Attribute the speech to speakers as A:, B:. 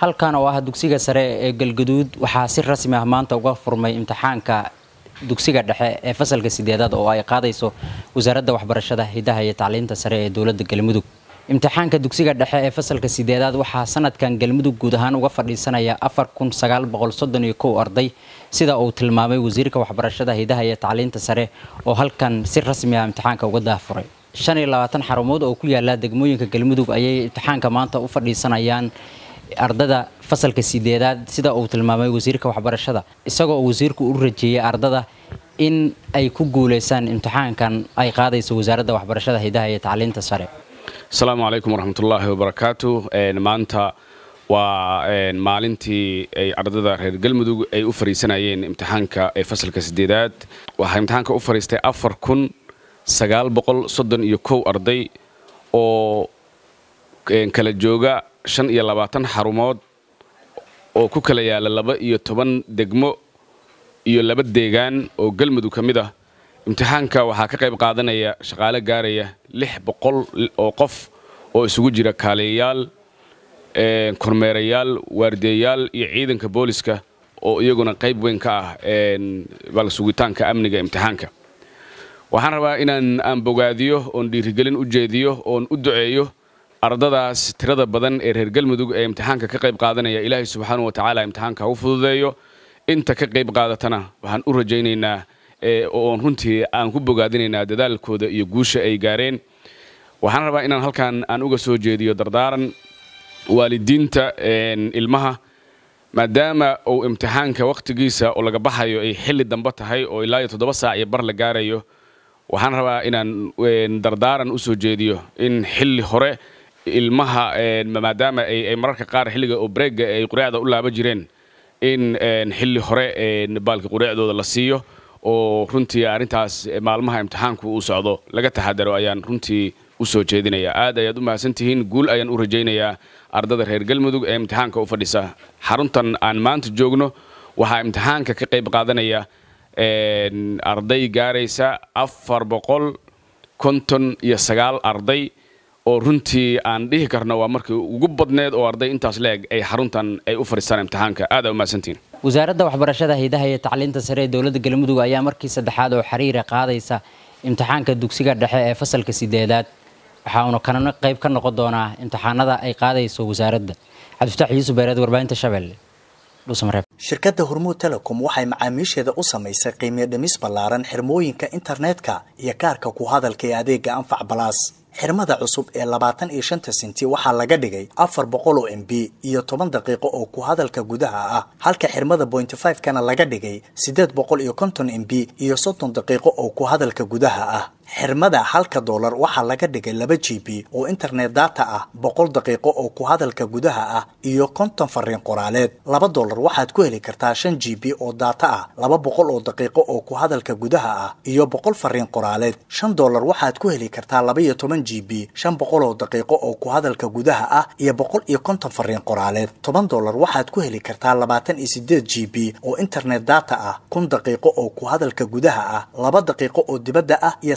A: halkan oo ah dugsiga sare ee galgaduud waxaa si rasmi ah maanta uga furmay imtixaanka dugsiga dhexe ee fasalka sideedaad oo ay qaadayso wasaaradda waxbarashada hidaha iyo tacliinta sare ee dowladda galmudug imtixaanka dugsiga dhexe ee fasalka sideedaad waxaa sanadkan galmudug guud ahaan uga fadhiisanaya arday sida uu tilmaamay wasiirka waxbarashada hidaha iyo tacliinta sare oo halkan si rasmi ah imtixaanka uga daahfuray shan iyo labaatan xarumood oo ku yaala degmooyinka galmudug ayay imtixaanka maanta u fadhiisanayaan ardada fasalka sideedaad sida uu tilmaamay wasiirka waxbarashada isagoo wasiirku u rajeeyey ardada in ay ku guulaysaan imtixaankan ay qaadayso wasaaradda waxbarashada hidaha iyo tacliinta sare
B: asalaamu calaykum waraxmatullaahi wabarakaatu maanta waa maalintii ay ardada reer galmudug ay u fariisanayeen imtixaanka fasalka sideedaad waxaa imtixaanka u fariistay afar kun sagaal boqol soddon iyo kow arday oo kala jooga shan iyo labaatan xarumood oo ku kala yaala laba iyo toban degmo iyo laba deegaan oo galmudug ka mid ah imtixaanka waxaa ka qayb qaadanaya shaqaale gaaraya lix boqol oo qof oo isugu jira kaaliyayaal kormeerayaal waardiyayaal iyo ciidanka booliska oo iyaguna qayb weyn ka ah sugitaanka amniga imtixaanka waxaan rabaa inaan aan bogaadiyo oon dhiirigelin u jeediyo oon u duceeyo ardadaas tirada badan ee reer galmudug ee imtixaanka ka qayb qaadanaya ilaahay subxaanau watacaala imtixaanka u fududeeyo inta ka qayb qaadatana waxaan u rajaynaynaa oon runtii aan ku bogaadinaynaa dadaalkooda iyo guusha ay gaareen waxaan rabaa inaan halkan aan uga soo jeediyo dardaaran waalidiinta ilmaha maadaama uu imtixaanka wakhtigiisa oo laga baxayo ay xilli dambe tahay oo ilaa iyo toddoba saac iyo bar la gaarayo waxaan rabaa inaan dardaaran u soo jeediyo in xilli hore ilmaha maadaama ay mararka qaar xilliga obreega ay quraacda u laaba jireen in xilli hore baalka quraacdooda la siiyo oo runtii arrintaas maalmaha imtixaanku uu socdo laga taxadaro ayaan runtii u soo jeedinayaa aad ayaad u mahadsantihiin guul ayaan u rajaynayaa ardada reer galmudug ee imtixaanka u fadhisa xaruntan aan maanta joogno waxaa imtixaanka ka qayb qaadanaya arday gaaraysa afar boqol konton iyo sagaal arday oo runtii aan dhihi karno waa markii ugu badneed oo arday intaas leeg ay xaruntan ay u fadhiistaan imtixaanka u umahadsantiin wasaaradda
A: waxbarashada haydaha iyo tacliinta sare ee dowladda galmudug ayaa markii saddexaad oo xiriira qaadaysa imtixaanka dugsiga dhexe ee fasalka sideedaad waxauna kanana qayb ka noqon doonaa imtixaanada ay qaadayso wasaaradda cabdifataax yuusuf beereed warbaahinta shabeelle shirkadda hormuud
C: telecom waxay macaamiisheeda u samaysay qiimiyo dhimis ballaaran xirmooyinka internetka iyo kaarka ku hadalka ee adeega anfac balaas xirmada cusub ee labaatan iyo shanta sinti waxaa laga dhigay afar boqol oo m b iyo toban daqiiqo oo ku hadalka gudaha ah halka xirmada bointy five kana laga dhigay siddeed boqol iyo konton m b iyo soddon daqiiqo oo ku hadalka gudaha ah xirmada halka dollar waxaa laga dhigay laba g b oo internet data ah boqol daqiiqo oo ku hadalka gudaha ah iyo konton fariin qoraaleed laba dollar waxaad ku heli kartaa shan g b oo data ah laba boqol oo daqiiqo oo ku hadalka gudaha ah iyo boqol fariin qoraaleed shan dollar waxaad ku heli kartaa labaiyo toban g b shan boqol oo daqiiqo oo ku hadalka gudaha ah iyo boqol iyo konton fariin qoraaleed toban doolar waxaad ku heli kartaa labaatan iyo sideed g b oo internet data ah kun daqiiqo oo ku hadalka gudaha ah laba daqiiqo oo dibadda ah iyo